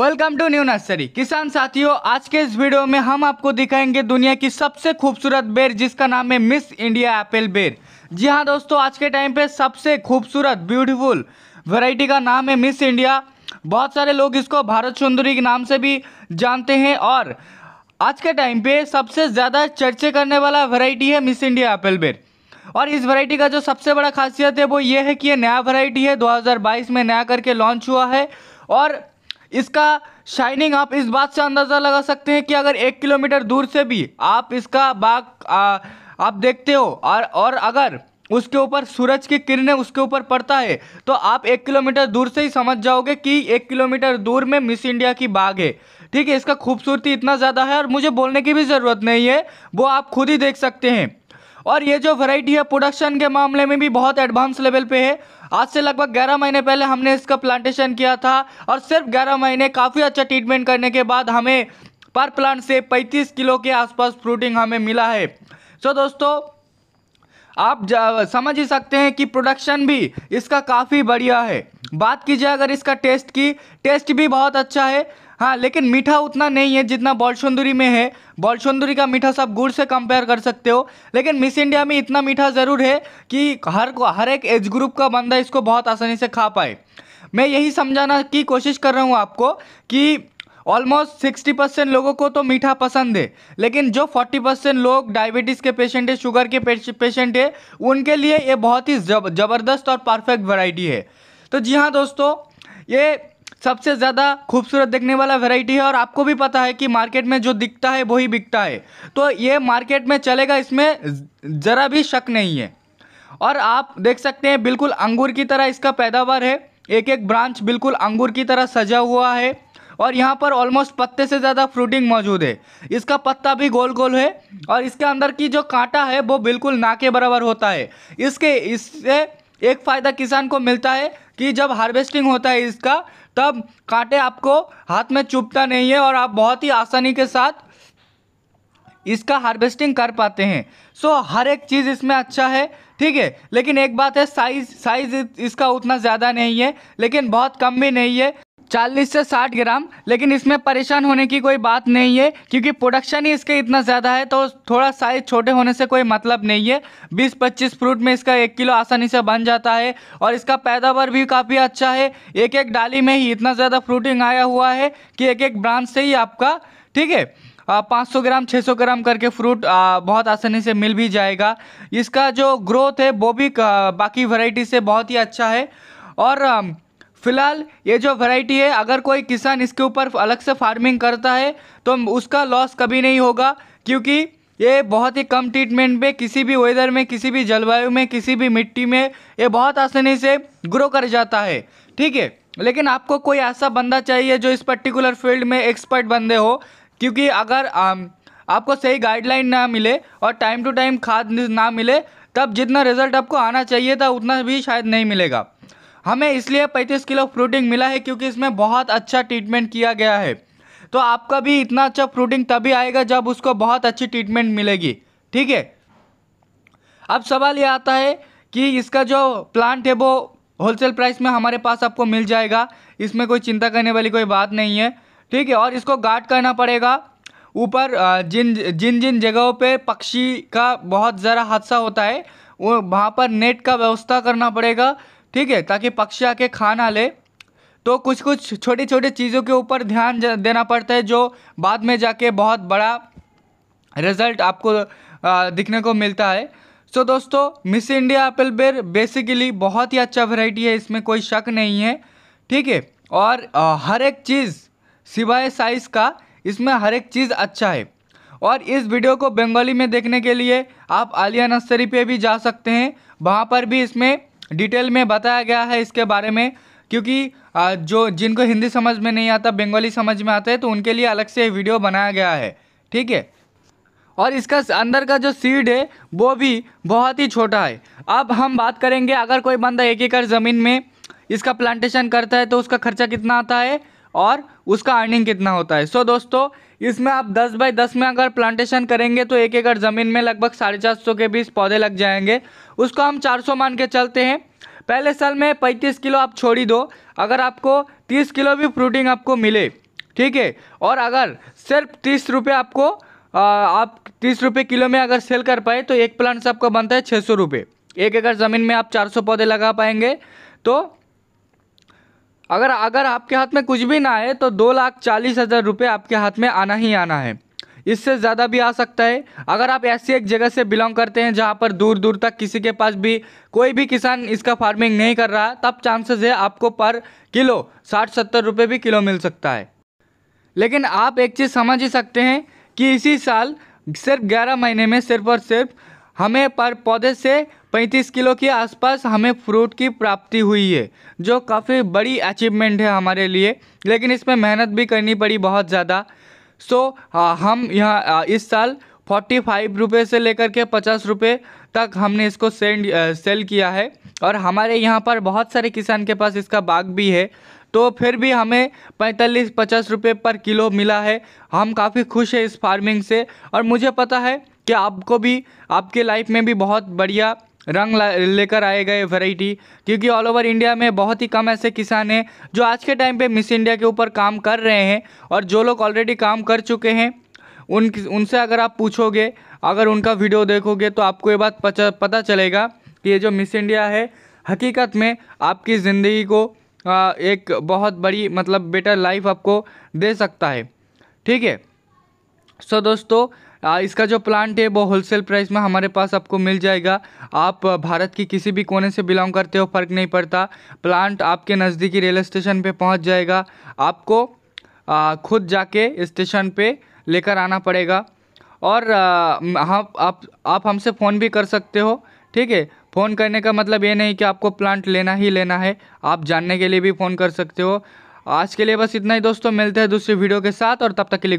welcome to new nursery किसान साथियों आज के इस वीडियो में हम आपको दिखाएंगे दुनिया की सबसे खूबसूरत बेर जिसका नाम है मिस इंडिया एप्पल बेर जी हाँ दोस्तों आज के टाइम पे सबसे खूबसूरत ब्यूटीफुल वैरायटी का नाम है मिस इंडिया बहुत सारे लोग इसको भारत सुंदरी के नाम से भी जानते हैं और आज के टाइम पे सबसे ज़्यादा चर्चे करने वाला वेराइटी है मिस इंडिया एप्पल बेर और इस वैरायटी का जो सबसे बड़ा खासियत है वो ये है कि ये नया वैरायटी है 2022 में नया करके लॉन्च हुआ है और इसका शाइनिंग आप इस बात से अंदाज़ा लगा सकते हैं कि अगर एक किलोमीटर दूर से भी आप इसका बाग आप देखते हो और और अगर उसके ऊपर सूरज की किरणें उसके ऊपर पड़ता है तो आप एक किलोमीटर दूर से ही समझ जाओगे कि एक किलोमीटर दूर में मिस इंडिया की बाग है ठीक है इसका खूबसूरती इतना ज़्यादा है और मुझे बोलने की भी ज़रूरत नहीं है वो आप खुद ही देख सकते हैं और ये जो वैरायटी है प्रोडक्शन के मामले में भी बहुत एडवांस लेवल पे है आज से लगभग 11 महीने पहले हमने इसका प्लांटेशन किया था और सिर्फ 11 महीने काफ़ी अच्छा ट्रीटमेंट करने के बाद हमें पर प्लांट से 35 किलो के आसपास फ्रूटिंग हमें मिला है सो दोस्तों आप समझ ही सकते हैं कि प्रोडक्शन भी इसका काफ़ी बढ़िया है बात कीजिए अगर इसका टेस्ट की टेस्ट भी बहुत अच्छा है हाँ लेकिन मीठा उतना नहीं है जितना बॉलसुंदरी में है बॉलशुंदरी का मीठा सब गुड़ से कंपेयर कर सकते हो लेकिन मिस इंडिया में इतना मीठा ज़रूर है कि हर को हर एक एज ग्रुप का बंदा इसको बहुत आसानी से खा पाए मैं यही समझाना की कोशिश कर रहा हूँ आपको कि ऑलमोस्ट सिक्सटी परसेंट लोगों को तो मीठा पसंद है लेकिन जो फोर्टी परसेंट लोग डायबिटीज़ के पेशेंट है शुगर के पेशेंट है उनके लिए ये बहुत ही जब, ज़बरदस्त और परफेक्ट वैरायटी है तो जी हाँ दोस्तों ये सबसे ज़्यादा खूबसूरत देखने वाला वेराइटी है और आपको भी पता है कि मार्केट में जो दिखता है वही बिकता है तो ये मार्केट में चलेगा इसमें ज़रा भी शक नहीं है और आप देख सकते हैं बिल्कुल अंगूर की तरह इसका पैदावार है एक एक ब्रांच बिल्कुल अंगूर की तरह सजा हुआ है और यहाँ पर ऑलमोस्ट पत्ते से ज़्यादा फ्रूटिंग मौजूद है इसका पत्ता भी गोल गोल है और इसके अंदर की जो कांटा है वो बिल्कुल ना के बराबर होता है इसके इससे एक फ़ायदा किसान को मिलता है कि जब हार्वेस्टिंग होता है इसका तब कांटे आपको हाथ में चुभता नहीं है और आप बहुत ही आसानी के साथ इसका हार्वेस्टिंग कर पाते हैं सो so, हर एक चीज़ इसमें अच्छा है ठीक है लेकिन एक बात है साइज़ साइज़ इसका उतना ज़्यादा नहीं है लेकिन बहुत कम भी नहीं है चालीस से साठ ग्राम लेकिन इसमें परेशान होने की कोई बात नहीं है क्योंकि प्रोडक्शन ही इसके इतना ज़्यादा है तो थोड़ा साइज़ छोटे होने से कोई मतलब नहीं है बीस पच्चीस फ्रूट में इसका एक किलो आसानी से बन जाता है और इसका पैदावार भी काफ़ी अच्छा है एक एक डाली में ही इतना ज़्यादा फ्रूटिंग आया हुआ है कि एक एक ब्रांच से ही आपका ठीक है पाँच सौ ग्राम छः सौ ग्राम करके फ्रूट आ, बहुत आसानी से मिल भी जाएगा इसका जो ग्रोथ है वो भी बाकी वैरायटी से बहुत ही अच्छा है और फिलहाल ये जो वैरायटी है अगर कोई किसान इसके ऊपर अलग से फार्मिंग करता है तो उसका लॉस कभी नहीं होगा क्योंकि ये बहुत ही कम ट्रीटमेंट में किसी भी वेदर में किसी भी जलवायु में किसी भी मिट्टी में ये बहुत आसानी से ग्रो कर जाता है ठीक है लेकिन आपको कोई ऐसा बंदा चाहिए जो इस पर्टिकुलर फील्ड में एक्सपर्ट बंदे हो क्योंकि अगर आ, आपको सही गाइडलाइन ना मिले और टाइम टू टाइम खाद ना मिले तब जितना रिजल्ट आपको आना चाहिए था उतना भी शायद नहीं मिलेगा हमें इसलिए पैंतीस किलो फ्रूटिंग मिला है क्योंकि इसमें बहुत अच्छा ट्रीटमेंट किया गया है तो आपका भी इतना अच्छा फ्रूटिंग तभी आएगा जब उसको बहुत अच्छी ट्रीटमेंट मिलेगी ठीक है अब सवाल ये आता है कि इसका जो प्लांट है वो होलसेल प्राइस में हमारे पास आपको मिल जाएगा इसमें कोई चिंता करने वाली कोई बात नहीं है ठीक है और इसको गार्ड करना पड़ेगा ऊपर जिन जिन जिन जगहों पे पक्षी का बहुत ज़रा हादसा होता है वो वहाँ पर नेट का व्यवस्था करना पड़ेगा ठीक है ताकि पक्षी आके खा ना ले तो कुछ कुछ छोटी छोटी चीज़ों के ऊपर ध्यान देना पड़ता है जो बाद में जाके बहुत बड़ा रिजल्ट आपको दिखने को मिलता है सो दोस्तों मिस इंडिया एप्पल बेर बेसिकली बहुत ही अच्छा वैरायटी है इसमें कोई शक नहीं है ठीक है और हर एक चीज़ सिवाय साइज़ का इसमें हर एक चीज़ अच्छा है और इस वीडियो को बंगाली में देखने के लिए आप आलिया नर्सरी पे भी जा सकते हैं वहाँ पर भी इसमें डिटेल में बताया गया है इसके बारे में क्योंकि जो जिनको हिंदी समझ में नहीं आता बंगाली समझ में आता है तो उनके लिए अलग से वीडियो बनाया गया है ठीक है और इसका अंदर का जो सीड है वो भी बहुत ही छोटा है अब हम बात करेंगे अगर कोई बंदा एक एकड़ ज़मीन में इसका प्लांटेशन करता है तो उसका खर्चा कितना आता है और उसका अर्निंग कितना होता है सो so, दोस्तों इसमें आप 10 बाय 10 में अगर प्लांटेशन करेंगे तो एक एकड़ ज़मीन में लगभग साढ़े चार सौ के बीस पौधे लग जाएंगे उसको हम 400 मान के चलते हैं पहले साल में 35 किलो आप छोड़ी दो अगर आपको 30 किलो भी फ्रूटिंग आपको मिले ठीक है और अगर सिर्फ तीस रुपये आपको आ, आप तीस रुपये किलो में अगर सेल कर पाए तो एक प्लांट्स आपका बनता है छः सौ रुपये एक एकड़ ज़मीन में आप चार सौ पौधे लगा पाएंगे तो अगर अगर आपके हाथ में कुछ भी ना आए तो दो लाख चालीस हज़ार रुपये आपके हाथ में आना ही आना है इससे ज़्यादा भी आ सकता है अगर आप ऐसी एक जगह से बिलोंग करते हैं जहाँ पर दूर दूर तक किसी के पास भी कोई भी किसान इसका फार्मिंग नहीं कर रहा तब चांसेस है आपको पर किलो साठ सत्तर रुपये भी किलो मिल सकता है लेकिन आप एक चीज़ समझ ही सकते हैं कि इसी साल सिर्फ ग्यारह महीने में सिर्फ और सिर्फ हमें पर पौधे से पैंतीस किलो के आसपास हमें फ्रूट की प्राप्ति हुई है जो काफ़ी बड़ी अचीवमेंट है हमारे लिए लेकिन इसमें मेहनत भी करनी पड़ी बहुत ज़्यादा सो so, हम यहाँ इस साल फोर्टी फाइव रुपये से लेकर के पचास रुपये तक हमने इसको सेंड सेल किया है और हमारे यहाँ पर बहुत सारे किसान के पास इसका बाग भी है तो फिर भी हमें पैंतालीस पचास रुपये पर किलो मिला है हम काफ़ी खुश हैं इस फार्मिंग से और मुझे पता है कि आपको भी आपके लाइफ में भी बहुत बढ़िया रंग लेकर आए गए वैरायटी क्योंकि ऑल ओवर इंडिया में बहुत ही कम ऐसे किसान हैं जो आज के टाइम पे मिस इंडिया के ऊपर काम कर रहे हैं और जो लोग ऑलरेडी काम कर चुके हैं उन उनसे अगर आप पूछोगे अगर उनका वीडियो देखोगे तो आपको ये बात पता चलेगा कि ये जो मिस इंडिया है हकीकत में आपकी ज़िंदगी को एक बहुत बड़ी मतलब बेटर लाइफ आपको दे सकता है ठीक है सो दोस्तों इसका जो प्लांट है वो होलसेल प्राइस में हमारे पास आपको मिल जाएगा आप भारत की किसी भी कोने से बिलोंग करते हो फ़र्क नहीं पड़ता प्लांट आपके नज़दीकी रेल स्टेशन पे पहुंच जाएगा आपको आ, खुद जाके स्टेशन पे लेकर आना पड़ेगा और हाँ, आप आप हमसे फ़ोन भी कर सकते हो ठीक है फ़ोन करने का मतलब ये नहीं कि आपको प्लांट लेना ही लेना है आप जानने के लिए भी फ़ोन कर सकते हो आज के लिए बस इतना ही दोस्तों मिलते हैं दूसरी वीडियो के साथ और तब तक के लिए